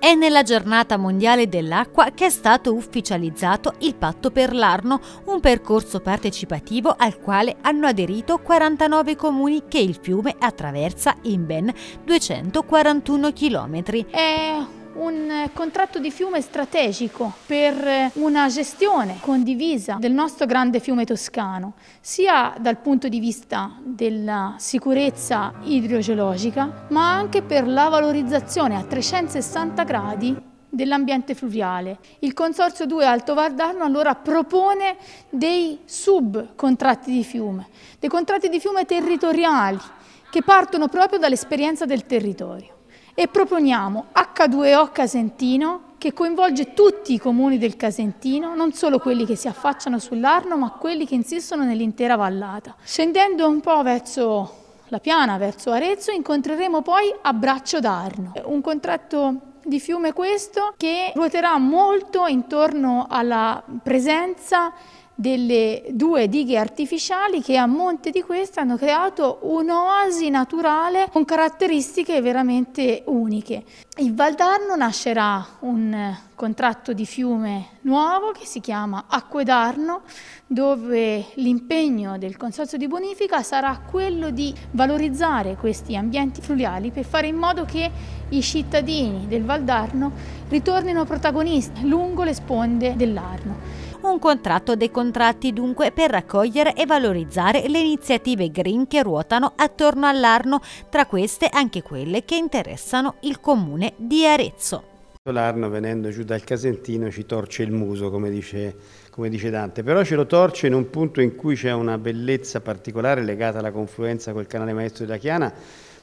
È nella giornata mondiale dell'acqua che è stato ufficializzato il Patto per l'Arno, un percorso partecipativo al quale hanno aderito 49 comuni che il fiume attraversa in ben 241 km. Eh un contratto di fiume strategico per una gestione condivisa del nostro grande fiume toscano, sia dal punto di vista della sicurezza idrogeologica, ma anche per la valorizzazione a 360 gradi dell'ambiente fluviale. Il Consorzio 2 Alto Vardarno allora propone dei subcontratti di fiume, dei contratti di fiume territoriali che partono proprio dall'esperienza del territorio e proponiamo H2O Casentino che coinvolge tutti i comuni del Casentino, non solo quelli che si affacciano sull'Arno, ma quelli che insistono nell'intera vallata. Scendendo un po' verso la piana, verso Arezzo, incontreremo poi Abbraccio d'Arno, un contratto di fiume questo che ruoterà molto intorno alla presenza delle due dighe artificiali che a monte di questa hanno creato un'oasi naturale con caratteristiche veramente uniche. In Valdarno nascerà un eh, contratto di fiume nuovo che si chiama Acquedarno, dove l'impegno del Consorzio di Bonifica sarà quello di valorizzare questi ambienti fluviali per fare in modo che i cittadini del Valdarno ritornino protagonisti lungo le sponde dell'Arno. Un contratto dei contratti dunque per raccogliere e valorizzare le iniziative green che ruotano attorno all'Arno, tra queste anche quelle che interessano il comune di Arezzo. L'Arno venendo giù dal Casentino ci torce il muso, come dice, come dice, Dante, però ce lo torce in un punto in cui c'è una bellezza particolare legata alla confluenza col canale maestro della Chiana,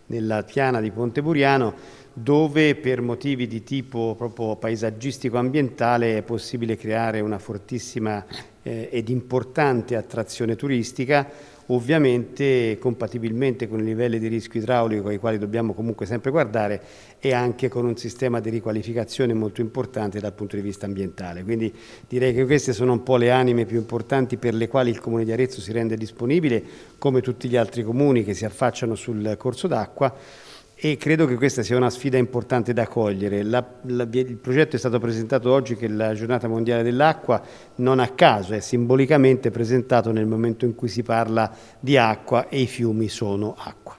nella piana di Ponte Buriano, dove per motivi di tipo proprio paesaggistico-ambientale è possibile creare una fortissima eh, ed importante attrazione turistica ovviamente compatibilmente con i livelli di rischio idraulico ai quali dobbiamo comunque sempre guardare e anche con un sistema di riqualificazione molto importante dal punto di vista ambientale. Quindi direi che queste sono un po' le anime più importanti per le quali il Comune di Arezzo si rende disponibile, come tutti gli altri comuni che si affacciano sul corso d'acqua e credo che questa sia una sfida importante da cogliere. La, la, il progetto è stato presentato oggi che è la giornata mondiale dell'acqua, non a caso è simbolicamente presentato nel momento in cui si parla di acqua e i fiumi sono acqua.